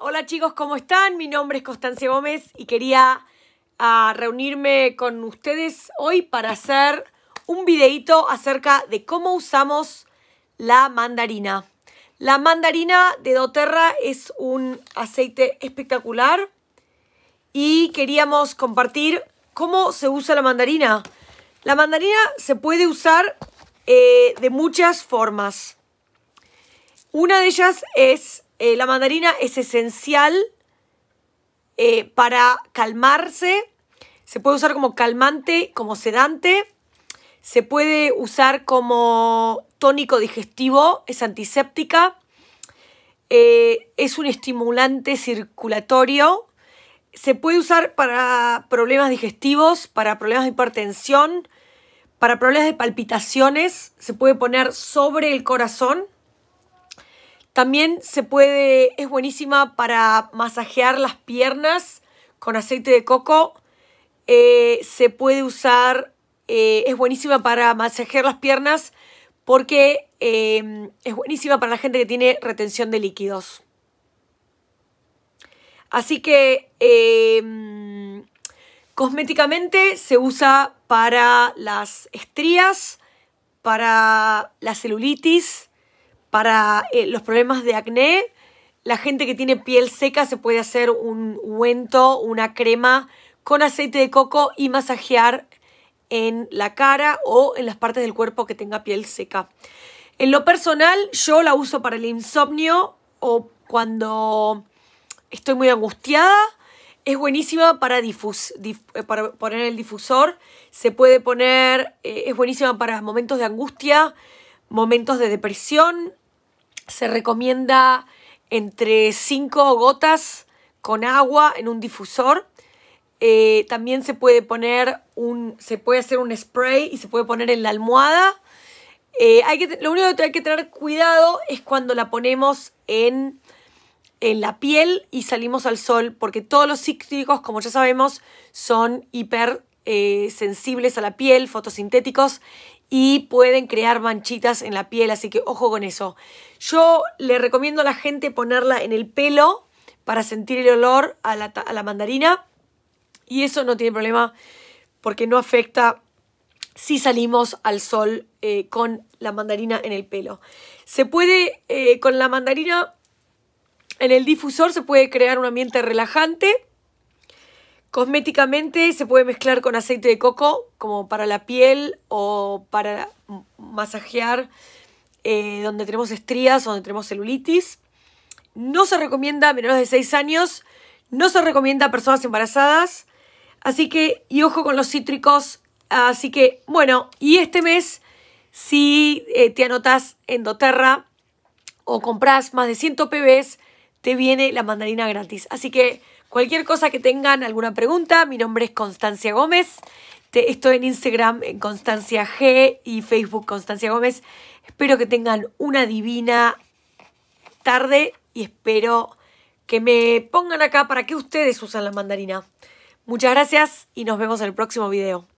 Hola chicos, ¿cómo están? Mi nombre es Constancia Gómez y quería ah, reunirme con ustedes hoy para hacer un videito acerca de cómo usamos la mandarina. La mandarina de doTERRA es un aceite espectacular y queríamos compartir cómo se usa la mandarina. La mandarina se puede usar eh, de muchas formas. Una de ellas es eh, la mandarina es esencial eh, para calmarse. Se puede usar como calmante, como sedante. Se puede usar como tónico digestivo, es antiséptica. Eh, es un estimulante circulatorio. Se puede usar para problemas digestivos, para problemas de hipertensión, para problemas de palpitaciones. Se puede poner sobre el corazón. También se puede, es buenísima para masajear las piernas con aceite de coco. Eh, se puede usar, eh, es buenísima para masajear las piernas porque em, es buenísima para la gente que tiene retención de líquidos. Así que em, cosméticamente se usa para las estrías, para la celulitis, para eh, los problemas de acné, la gente que tiene piel seca se puede hacer un ungüento, una crema con aceite de coco y masajear en la cara o en las partes del cuerpo que tenga piel seca. En lo personal, yo la uso para el insomnio o cuando estoy muy angustiada. Es buenísima para, eh, para poner el difusor. Se puede poner, eh, es buenísima para momentos de angustia, momentos de depresión, se recomienda entre 5 gotas con agua en un difusor. Eh, también se puede poner un, se puede hacer un spray y se puede poner en la almohada. Eh, hay que, lo único que hay que tener cuidado es cuando la ponemos en, en la piel y salimos al sol, porque todos los cítricos, como ya sabemos, son hiper eh, sensibles a la piel, fotosintéticos, y pueden crear manchitas en la piel, así que ojo con eso. Yo le recomiendo a la gente ponerla en el pelo para sentir el olor a la, mandarina y eso no tiene problema porque no afecta si salimos al sol eh, con la mandarina en el pelo. Se puede, eh, con la mandarina en el difusor, se puede crear un ambiente relajante Cosméticamente se puede mezclar con aceite de coco, como para la piel o para masajear eh, donde tenemos estrías, o donde tenemos celulitis. No se recomienda a menores de 6 años, no se recomienda a personas embarazadas. Así que, y ojo con los cítricos. Así que, bueno, y este mes, si eh, te anotas en doTERRA o compras más de 100 PBs, te viene la mandarina gratis. Así que cualquier cosa que tengan, alguna pregunta, mi nombre es Constancia Gómez. estoy en Instagram en Constancia G y Facebook Constancia Gómez. Espero que tengan una divina tarde y espero que me pongan acá para que ustedes usen la mandarina. Muchas gracias y nos vemos en el próximo video.